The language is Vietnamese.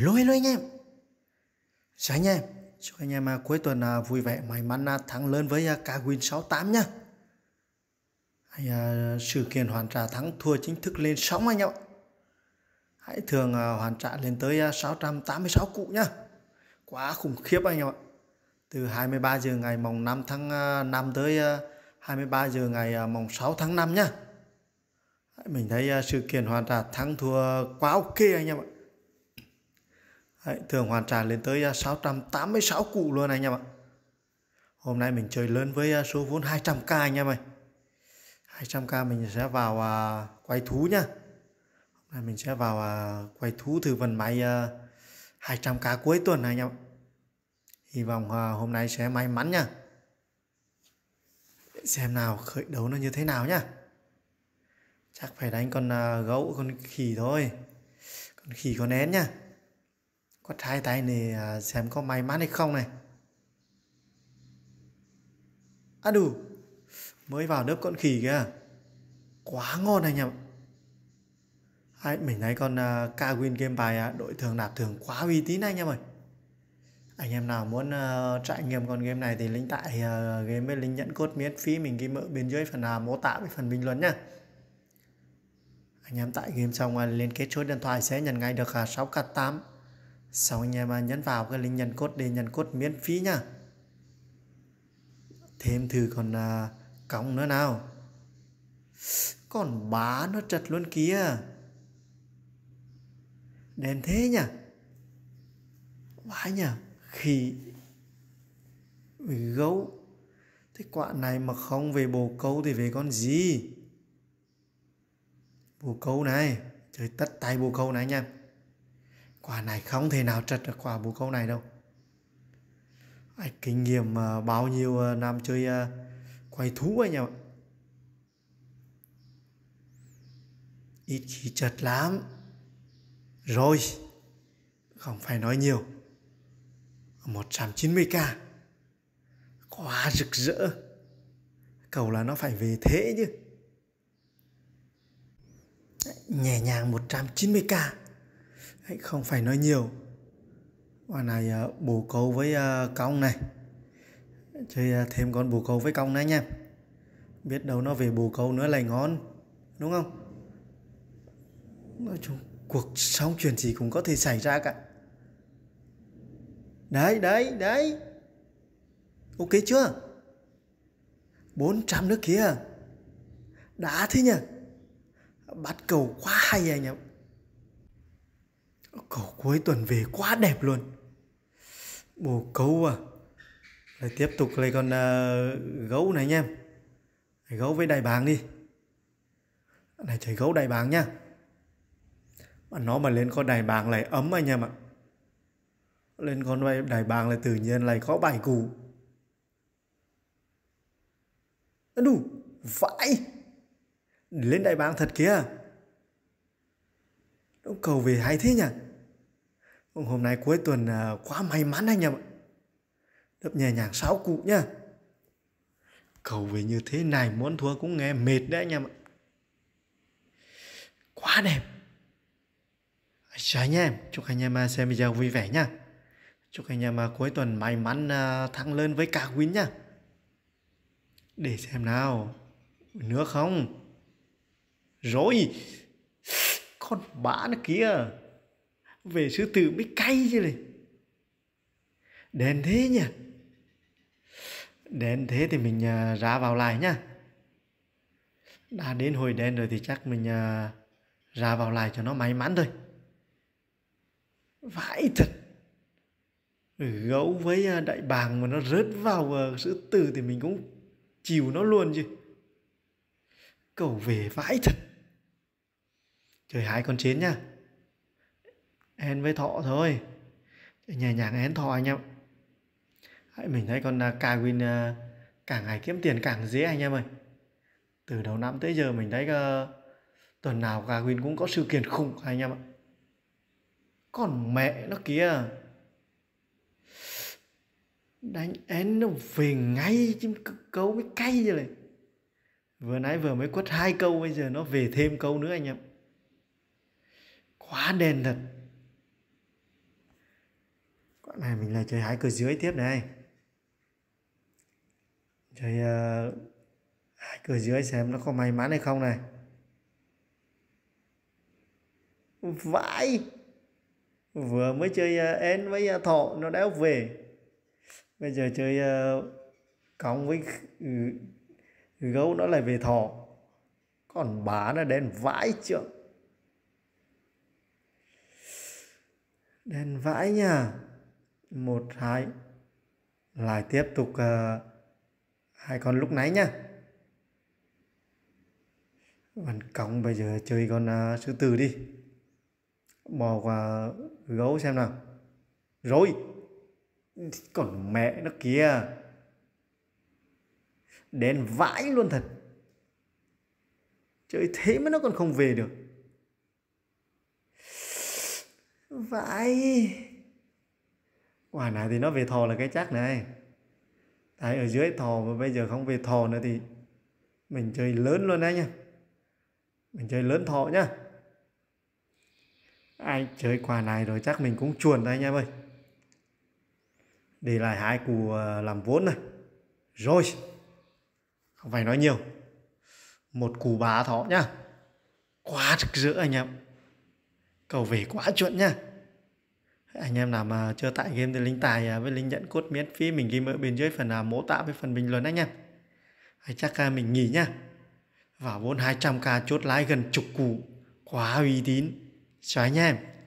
lôi lôi anh em chào anh em chúc anh em à, cuối tuần à, vui vẻ may mắn à, thắng lớn với Kawin 68 nhá hãy sự kiện hoàn trả thắng thua chính thức lên sóng anh em ạ hãy thường hoàn trả lên tới 686 cụ nhá quá khủng khiếp anh em ạ từ 23 giờ ngày mùng 5 tháng 5 tới 23 giờ ngày mùng 6 tháng 5 nhá mình thấy sự kiện hoàn trả thắng thua quá ok anh em ạ Đấy, thưởng hoàn trả lên tới 686 à, cụ luôn anh em ạ. Hôm nay mình chơi lớn với à, số vốn 200k anh em ơi. 200k mình sẽ vào à, quay thú nhá. Hôm nay mình sẽ vào à, quay thú thử vận máy à, 200k cuối tuần này anh em ạ. Hy vọng à, hôm nay sẽ may mắn nhá xem nào khởi đấu nó như thế nào nhá. Chắc phải đánh con à, gấu con khỉ thôi. Con khỉ con én nhá quất hai tay này à, xem có may mắn hay không này à đủ mới vào đớp con khỉ kìa quá ngon này nhầm Hai, mình thấy con uh, à, ca win game bài uh, đội thường nạp thường quá uy tín anh em ơi anh em nào muốn uh, trải nghiệm con game này thì link tại uh, game với link nhận cốt miễn phí mình ghi mỡ bên dưới phần uh, mô tả với phần bình luận nhá anh em tại game xong uh, liên kết số điện thoại sẽ nhận ngay được uh, 6 k 8 sau anh em nhấn vào cái link nhân cốt để nhận cốt miễn phí nha thêm thử còn à, cống nữa nào còn bá nó trật luôn kìa đen thế nhỉ vãi nhỉ khỉ gấu thế quạ này mà không về bồ câu thì về con gì bồ câu này trời tất tay bồ câu này anh em quả này không thể nào trật được quả bù câu này đâu anh kinh nghiệm ờ, bao nhiêu ờ, năm chơi ờ, quay thú anh em ạ ít khi chật lắm rồi không phải nói nhiều 190k quá rực rỡ cầu là nó phải về thế chứ nhẹ nhàng 190k hãy không phải nói nhiều quả này ờ, bồ câu với ờ, cong này chơi ờ, thêm con bồ câu với cong nữa nha biết đâu nó về bồ câu nữa lại ngon đúng không nói chung cuộc sống chuyện gì cũng có thể xảy ra cả đấy đấy đấy ok chưa 400 nước kia. đã thế nhỉ bắt cầu quá hay à nhỉ Cậu cuối tuần về quá đẹp luôn Bồ câu à lại tiếp tục lấy con à, gấu này nha Gấu với đại bàng đi Này chảy gấu đại bàng nha mà nó mà lên con đại bàng lại ấm anh em ạ lên con đại bàng là tự nhiên lại có bài cù đủ vãi lên đại bàng thật kia ông cầu về hay thế nhỉ ông hôm nay cuối tuần à, quá may mắn anh em ạ đập nhẹ nhàng sáu cụ nhá cầu về như thế này muốn thua cũng nghe mệt đấy anh em ạ quá đẹp chào anh em chúc anh em à, xem video vui vẻ nhá, chúc anh em à, cuối tuần may mắn thăng lên với cả win nhá, để xem nào nữa không rồi con bã nó kia về sư tử mới cay chứ này đèn thế nhỉ đèn thế thì mình à, ra vào lại nhá đã đến hồi đen rồi thì chắc mình à, ra vào lại cho nó may mắn thôi vãi thật gấu với à, đại bàng mà nó rớt vào uh, sư tử thì mình cũng chịu nó luôn chứ cầu về vãi thật chơi hai con chín nha én với thọ thôi nhẹ nhàng én thọ anh em Hãy mình thấy con à, Kawin à, càng ngày kiếm tiền càng dễ anh em ơi từ đầu năm tới giờ mình thấy à, tuần nào Kawin cũng có sự kiện khủng anh em ạ còn mẹ nó kia đánh én nó về ngay chim cấu mới cay như này vừa nãy vừa mới quất hai câu bây giờ nó về thêm câu nữa anh em quá đen thật con này mình lại chơi hái cờ dưới tiếp này chơi uh, hái cờ dưới xem nó có may mắn hay không này vãi vừa mới chơi uh, ờ, én với uh, thọ nó đéo về bây giờ chơi uh, còng với ừ, gấu nó lại về thọ còn bá nó đen vãi trượng đen vãi nha một hai lại tiếp tục uh, hai con lúc nãy nhá vẫn cõng bây giờ chơi con uh, sư tử đi bò qua gấu xem nào rồi còn mẹ nó kia đen vãi luôn thật chơi thế mà nó còn không về được vậy quả này thì nó về thò là cái chắc này tại ở dưới thò mà bây giờ không về thò nữa thì mình chơi lớn luôn đấy nha mình chơi lớn thò nhá ai chơi quả này rồi chắc mình cũng chuồn đây anh em ơi để lại hai cù ờ, làm vốn này rồi không phải nói nhiều một cù bá thọ nhá quá rực rỡ anh em cầu về quá chuẩn nhá anh em nào mà chưa tải game thì link tải à, với link nhận cốt miễn phí mình ghi ở bên dưới phần nào mô tả với phần bình luận anh em hay chắc à, mình nghỉ nhá vào vốn 200k chốt lãi gần chục củ quá uy tín chào anh em